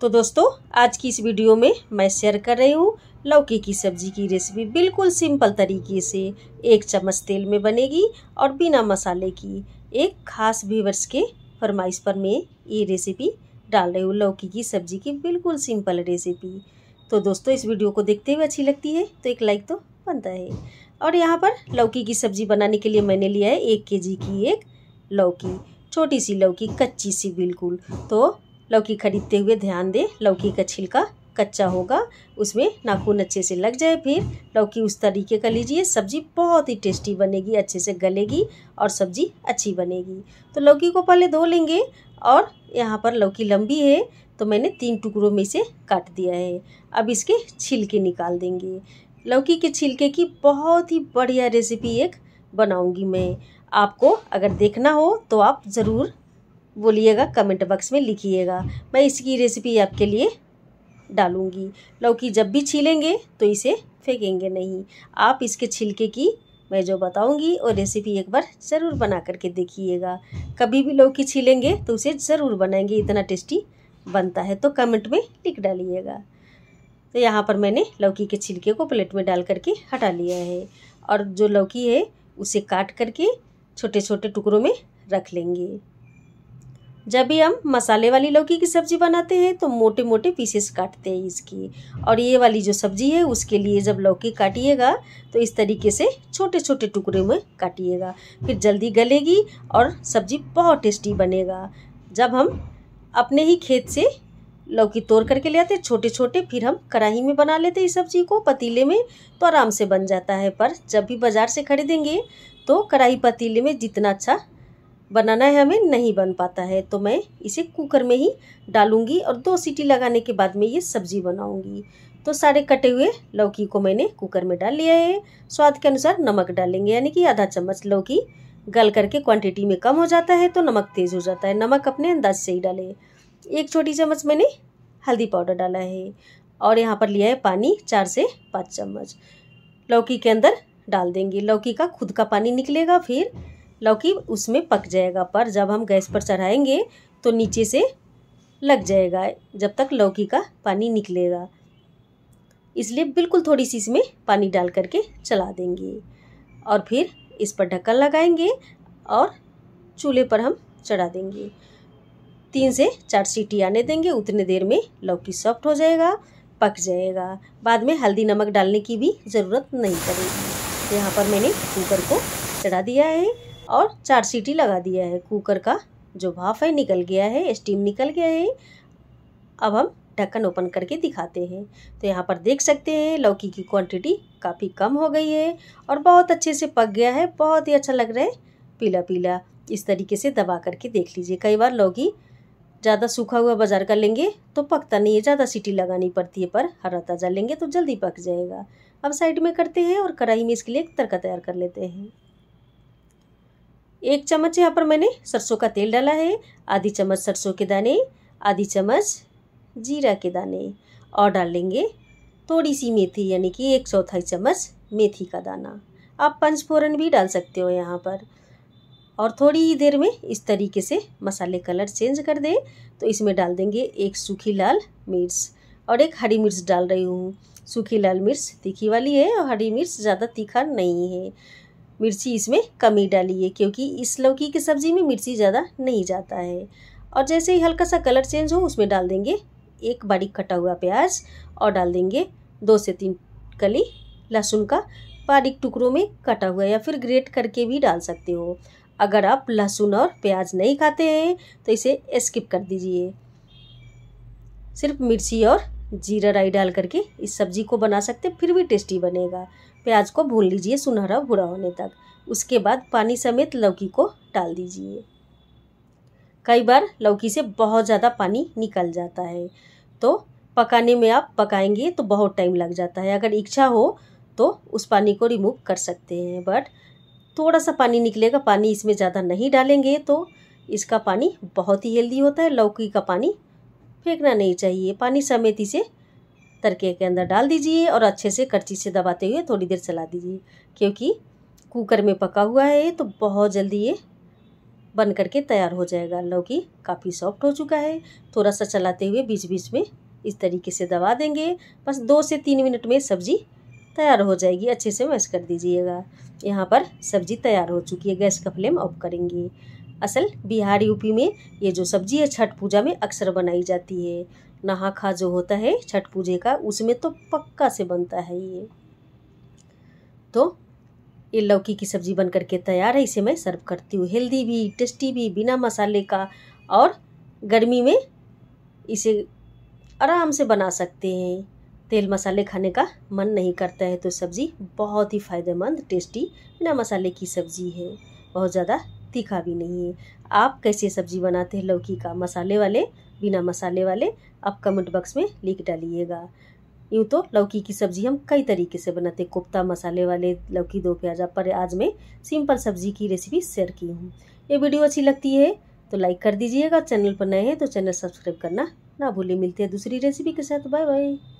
तो दोस्तों आज की इस वीडियो में मैं शेयर कर रही हूँ लौकी की सब्जी की रेसिपी बिल्कुल सिंपल तरीके से एक चम्मच तेल में बनेगी और बिना मसाले की एक खास व्यूवर्स के फरमाइश पर मैं ये रेसिपी डाल रही हूँ लौकी की सब्जी की बिल्कुल सिंपल रेसिपी तो दोस्तों इस वीडियो को देखते हुए अच्छी लगती है तो एक लाइक तो बनता है और यहाँ पर लौकी की सब्जी बनाने के लिए मैंने लिया है एक के की एक लौकी छोटी सी लौकी कच्ची सी बिल्कुल तो लौकी खरीदते हुए ध्यान दें लौकी का छिलका कच्चा होगा उसमें नाखून अच्छे से लग जाए फिर लौकी उस तरीके का लीजिए सब्जी बहुत ही टेस्टी बनेगी अच्छे से गलेगी और सब्जी अच्छी बनेगी तो लौकी को पहले धो लेंगे और यहाँ पर लौकी लंबी है तो मैंने तीन टुकड़ों में से काट दिया है अब इसके छिलके निकाल देंगे लौकी के छिलके की बहुत ही बढ़िया रेसिपी एक बनाऊँगी मैं आपको अगर देखना हो तो आप ज़रूर बोलिएगा कमेंट बॉक्स में लिखिएगा मैं इसकी रेसिपी आपके लिए डालूँगी लौकी जब भी छीलेंगे तो इसे फेंकेंगे नहीं आप इसके छिलके की मैं जो बताऊंगी और रेसिपी एक बार ज़रूर बना करके देखिएगा कभी भी लौकी छीलेंगे तो उसे ज़रूर बनाएंगे इतना टेस्टी बनता है तो कमेंट में लिख डालिएगा तो यहाँ पर मैंने लौकी के छिलके को प्लेट में डाल करके हटा लिया है और जो लौकी है उसे काट करके छोटे छोटे टुकड़ों में रख लेंगे जब भी हम मसाले वाली लौकी की सब्ज़ी बनाते हैं तो मोटे मोटे पीसेस काटते हैं इसकी और ये वाली जो सब्ज़ी है उसके लिए जब लौकी काटिएगा तो इस तरीके से छोटे छोटे टुकड़े में काटिएगा फिर जल्दी गलेगी और सब्ज़ी बहुत टेस्टी बनेगा जब हम अपने ही खेत से लौकी तोड़ करके ले आते छोटे छोटे फिर हम कढ़ाई में बना लेते इस सब्ज़ी को पतीले में तो आराम से बन जाता है पर जब भी बाज़ार से खरीदेंगे तो कढ़ाई पतीले में जितना अच्छा बनाना है हमें नहीं बन पाता है तो मैं इसे कुकर में ही डालूंगी और दो सीटी लगाने के बाद में ये सब्ज़ी बनाऊंगी तो सारे कटे हुए लौकी को मैंने कुकर में डाल लिया है स्वाद के अनुसार नमक डालेंगे यानी कि आधा चम्मच लौकी गल करके क्वांटिटी में कम हो जाता है तो नमक तेज़ हो जाता है नमक अपने अंदाज से ही डालें एक छोटी चम्मच मैंने हल्दी पाउडर डाला है और यहाँ पर लिया है पानी चार से पाँच चम्मच लौकी के अंदर डाल देंगे लौकी का खुद का पानी निकलेगा फिर लौकी उसमें पक जाएगा पर जब हम गैस पर चढ़ाएंगे तो नीचे से लग जाएगा जब तक लौकी का पानी निकलेगा इसलिए बिल्कुल थोड़ी सी इसमें पानी डाल करके चला देंगे और फिर इस पर ढक्कन लगाएंगे और चूल्हे पर हम चढ़ा देंगे तीन से चार सीटी आने देंगे उतने देर में लौकी सॉफ्ट हो जाएगा पक जाएगा बाद में हल्दी नमक डालने की भी ज़रूरत नहीं पड़ेगी तो यहाँ पर मैंने कुकर को चढ़ा दिया है और चार सीटी लगा दिया है कुकर का जो भाफ है निकल गया है स्टीम निकल गया है अब हम ढक्कन ओपन करके दिखाते हैं तो यहाँ पर देख सकते हैं लौकी की क्वांटिटी काफ़ी कम हो गई है और बहुत अच्छे से पक गया है बहुत ही अच्छा लग रहा है पीला पीला इस तरीके से दबा करके देख लीजिए कई बार लौकी ज़्यादा सूखा हुआ बाज़ार का लेंगे तो पकता नहीं है ज़्यादा सीटी लगानी पड़ती है पर हरा ताज़ा लेंगे तो जल्दी पक जाएगा अब साइड में करते हैं और कढ़ाई में इसके लिए तड़का तैयार कर लेते हैं एक चम्मच यहाँ पर मैंने सरसों का तेल डाला है आधी चम्मच सरसों के दाने आधी चम्मच जीरा के दाने और डाल लेंगे थोड़ी सी मेथी यानी कि एक चौथाई चम्मच मेथी का दाना आप पंचफोरन भी डाल सकते हो यहाँ पर और थोड़ी ही देर में इस तरीके से मसाले कलर चेंज कर दें तो इसमें डाल देंगे एक सूखी लाल मिर्च और एक हरी मिर्च डाल रही हूँ सूखी लाल मिर्च तीखी वाली है और हरी मिर्च ज़्यादा तीखा नहीं है मिर्ची इसमें कम ही क्योंकि इस लौकी की सब्ज़ी में मिर्ची ज़्यादा नहीं जाता है और जैसे ही हल्का सा कलर चेंज हो उसमें डाल देंगे एक बारीक कटा हुआ प्याज और डाल देंगे दो से तीन कली लहसुन का बारीक टुकड़ों में कटा हुआ या फिर ग्रेट करके भी डाल सकते हो अगर आप लहसुन और प्याज नहीं खाते हैं तो इसे स्किप कर दीजिए सिर्फ मिर्ची और जीरा राई डाल करके इस सब्ज़ी को बना सकते फिर भी टेस्टी बनेगा प्याज को भून लीजिए सुनहरा भूरा होने तक उसके बाद पानी समेत लौकी को डाल दीजिए कई बार लौकी से बहुत ज़्यादा पानी निकल जाता है तो पकाने में आप पकाएंगे तो बहुत टाइम लग जाता है अगर इच्छा हो तो उस पानी को रिमूव कर सकते हैं बट थोड़ा सा पानी निकलेगा पानी इसमें ज़्यादा नहीं डालेंगे तो इसका पानी बहुत ही हेल्दी होता है लौकी का पानी फेंकना नहीं चाहिए पानी समेत इसे तड़के के अंदर डाल दीजिए और अच्छे से करची से दबाते हुए थोड़ी देर चला दीजिए क्योंकि कुकर में पका हुआ है तो बहुत जल्दी ये बन करके तैयार हो जाएगा लौकी काफ़ी सॉफ्ट हो चुका है थोड़ा सा चलाते हुए बीच बीच में इस तरीके से दबा देंगे बस दो से तीन मिनट में सब्ज़ी तैयार हो जाएगी अच्छे से मैश कर दीजिएगा यहाँ पर सब्ज़ी तैयार हो चुकी है गैस का फ्लेम ऑफ करेंगे असल बिहार यूपी में ये जो सब्ज़ी है छठ पूजा में अक्सर बनाई जाती है नहा खा जो होता है छठ पूजे का उसमें तो पक्का से बनता है ये तो ये लौकी की सब्जी बन करके तैयार है इसे मैं सर्व करती हूँ हेल्दी भी टेस्टी भी बिना मसाले का और गर्मी में इसे आराम से बना सकते हैं तेल मसाले खाने का मन नहीं करता है तो सब्ज़ी बहुत ही फ़ायदेमंद टेस्टी बिना मसाले की सब्ज़ी है बहुत ज़्यादा तीखा भी नहीं है आप कैसे सब्जी बनाते हैं लौकी का मसाले वाले बिना मसाले वाले आप कमेंट बॉक्स में लिख डालिएगा यूँ तो लौकी की सब्ज़ी हम कई तरीके से बनाते कोफ्ता मसाले वाले लौकी दो प्याजा पर आज मैं सिंपल सब्ज़ी की रेसिपी शेयर की हूँ ये वीडियो अच्छी लगती है तो लाइक कर दीजिएगा चैनल पर नए हैं तो चैनल सब्सक्राइब करना ना भूले मिलते हैं दूसरी रेसिपी के साथ बाय बाय